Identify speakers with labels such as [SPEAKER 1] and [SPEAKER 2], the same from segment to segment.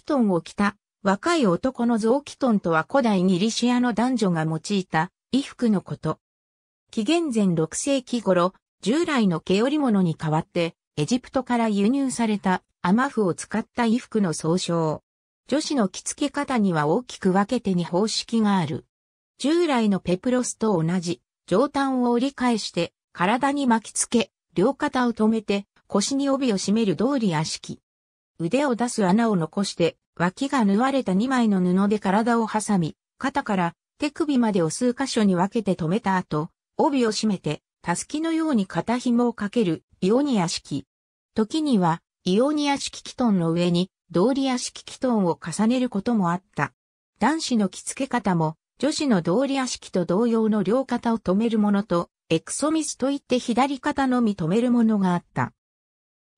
[SPEAKER 1] 器トンを着た若い男の臓器トンとは古代ギリシアの男女が用いた衣服のこと。紀元前6世紀頃、従来の毛織物に代わってエジプトから輸入されたアマフを使った衣服の総称。女子の着付け方には大きく分けて2方式がある。従来のペプロスと同じ、上端を折り返して体に巻き付け、両肩を止めて腰に帯を締める通り屋敷。腕を出す穴を残して、脇が縫われた2枚の布で体を挟み、肩から手首までを数箇所に分けて止めた後、帯を締めて、たすきのように肩紐をかける、イオニア式。時には、イオニア式キトンの上に、道理屋式キトンを重ねることもあった。男子の着付け方も、女子の道理屋式と同様の両肩を止めるものと、エクソミスといって左肩のみ止めるものがあった。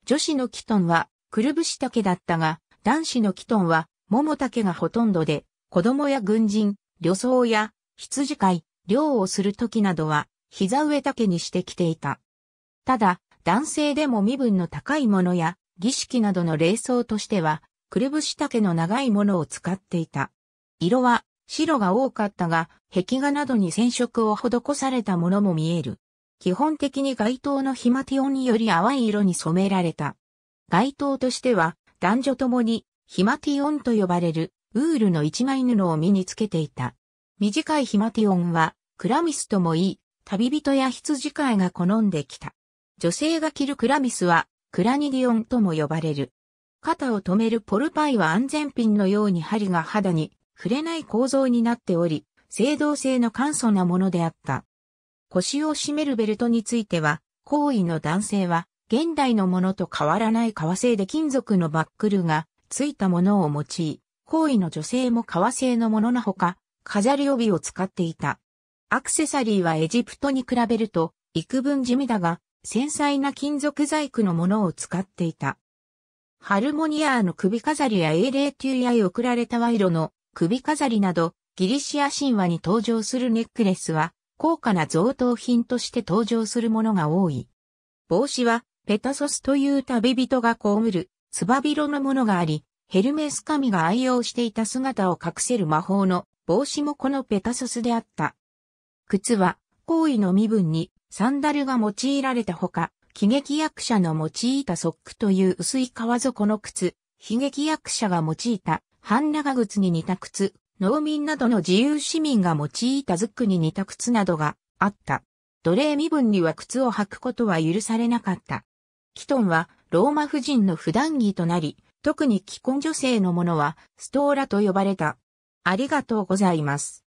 [SPEAKER 1] 女子のキトンは、くるぶし丈だったが、男子のキトンは、桃丈がほとんどで、子供や軍人、旅装や、羊飼い、漁をする時などは、膝上丈にしてきていた。ただ、男性でも身分の高いものや、儀式などの礼装としては、くるぶし丈の長いものを使っていた。色は、白が多かったが、壁画などに染色を施されたものも見える。基本的に街灯のヒマティオンにより淡い色に染められた。街灯としては、男女ともに、ヒマティオンと呼ばれる、ウールの一枚布を身につけていた。短いヒマティオンは、クラミスともいい、旅人や羊飼いが好んできた。女性が着るクラミスは、クラニディオンとも呼ばれる。肩を止めるポルパイは安全ピンのように針が肌に触れない構造になっており、青銅製の簡素なものであった。腰を締めるベルトについては、行為の男性は現代のものと変わらない革製で金属のバックルがついたものを用い、行為の女性も革製のものなほか、飾り帯を使っていた。アクセサリーはエジプトに比べると、幾分地味だが、繊細な金属細工のものを使っていた。ハルモニアーの首飾りや英霊級や送られた賄賂の首飾りなど、ギリシア神話に登場するネックレスは、高価な贈答品として登場するものが多い。帽子は、ペタソスという旅人が被る、つばろのものがあり、ヘルメス神が愛用していた姿を隠せる魔法の帽子もこのペタソスであった。靴は、行為の身分にサンダルが用いられたほか、喜劇役者の用いたソックという薄い革底の靴、悲劇役者が用いた半長靴に似た靴、農民などの自由市民が用いたズックに似た靴などがあった。奴隷身分には靴を履くことは許されなかった。キトンはローマ婦人の普段着となり、特に既婚女性のものはストーラと呼ばれた。ありがとうございます。